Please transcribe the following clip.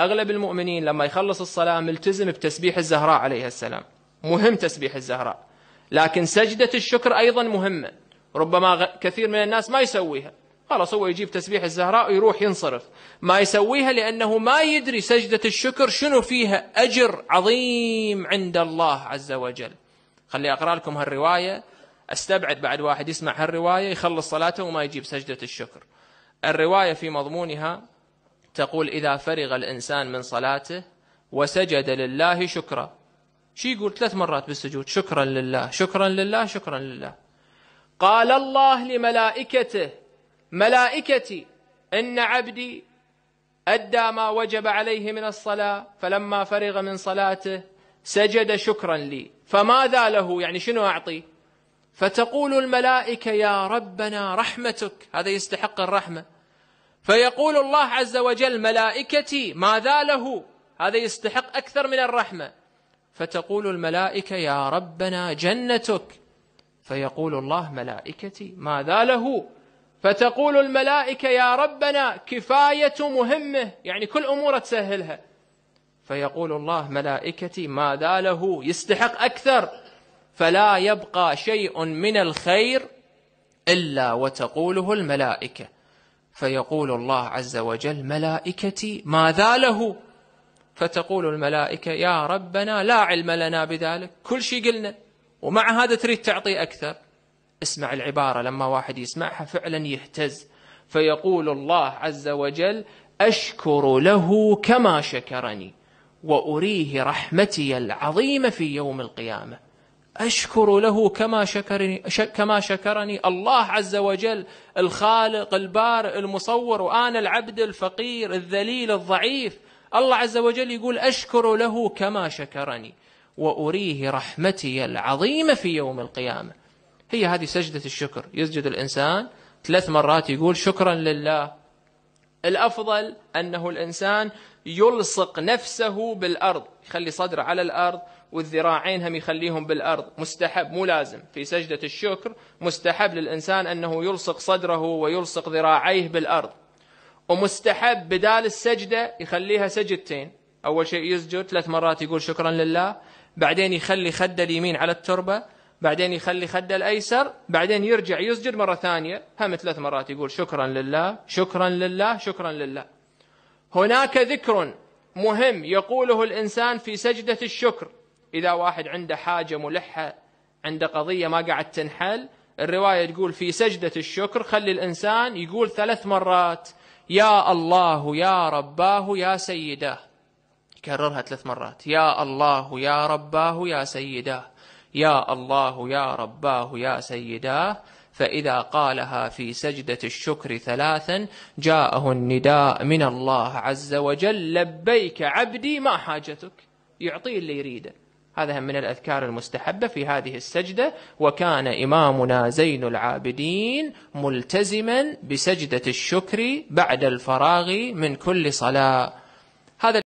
أغلب المؤمنين لما يخلص الصلاة ملتزم بتسبيح الزهراء عليها السلام مهم تسبيح الزهراء لكن سجدة الشكر أيضا مهمة ربما كثير من الناس ما يسويها خلاص هو يجيب تسبيح الزهراء ويروح ينصرف ما يسويها لأنه ما يدري سجدة الشكر شنو فيها أجر عظيم عند الله عز وجل خلي أقرأ لكم هالرواية استبعد بعد واحد يسمع هالرواية يخلص صلاته وما يجيب سجدة الشكر الرواية في مضمونها تقول إذا فرغ الإنسان من صلاته وسجد لله شكرا شي يقول ثلاث مرات بالسجود شكرا لله شكرا لله شكرا لله قال الله لملائكته ملائكتي إن عبدي أدى ما وجب عليه من الصلاة فلما فرغ من صلاته سجد شكرا لي فماذا له يعني شنو أعطي فتقول الملائكة يا ربنا رحمتك هذا يستحق الرحمة فيقول الله عز وجل ملائكتي ماذا له هذا يستحق أكثر من الرحمة فتقول الملائكة يا ربنا جنتك فيقول الله ملائكتي ماذا له فتقول الملائكة يا ربنا كفاية مهمه يعني كل أموره تسهلها فيقول الله ملائكتي ماذا له يستحق أكثر فلا يبقى شيء من الخير إلا وتقوله الملائكة فيقول الله عز وجل ملائكتي ماذا له فتقول الملائكة يا ربنا لا علم لنا بذلك كل شيء قلنا ومع هذا تريد تعطي أكثر اسمع العبارة لما واحد يسمعها فعلا يهتز فيقول الله عز وجل أشكر له كما شكرني وأريه رحمتي العظيمة في يوم القيامة أشكر له كما شكرني, كما شكرني الله عز وجل الخالق البارئ المصور وأنا العبد الفقير الذليل الضعيف الله عز وجل يقول أشكر له كما شكرني وأريه رحمتي العظيمة في يوم القيامة هي هذه سجدة الشكر يسجد الإنسان ثلاث مرات يقول شكرا لله الأفضل أنه الإنسان يلصق نفسه بالأرض يخلي صدره على الأرض والذراعين هم يخليهم بالأرض مستحب مو لازم في سجدة الشكر مستحب للإنسان أنه يلصق صدره ويلصق ذراعيه بالأرض ومستحب بدال السجدة يخليها سجدتين أول شيء يسجد ثلاث مرات يقول شكرا لله بعدين يخلي خده اليمين على التربة بعدين يخلي خده الايسر بعدين يرجع يسجد مره ثانيه هم ثلاث مرات يقول شكرا لله شكرا لله شكرا لله هناك ذكر مهم يقوله الانسان في سجده الشكر اذا واحد عنده حاجه ملحه عنده قضيه ما قاعد تنحل الروايه تقول في سجده الشكر خلي الانسان يقول ثلاث مرات يا الله يا رباه يا سيداه يكررها ثلاث مرات يا الله يا رباه يا سيداه يا الله يا رباه يا سيداه فإذا قالها في سجدة الشكر ثلاثا جاءه النداء من الله عز وجل لبيك عبدي ما حاجتك يعطيه اللي يريده هذا من الأذكار المستحبة في هذه السجدة وكان إمامنا زين العابدين ملتزما بسجدة الشكر بعد الفراغ من كل صلاة هذا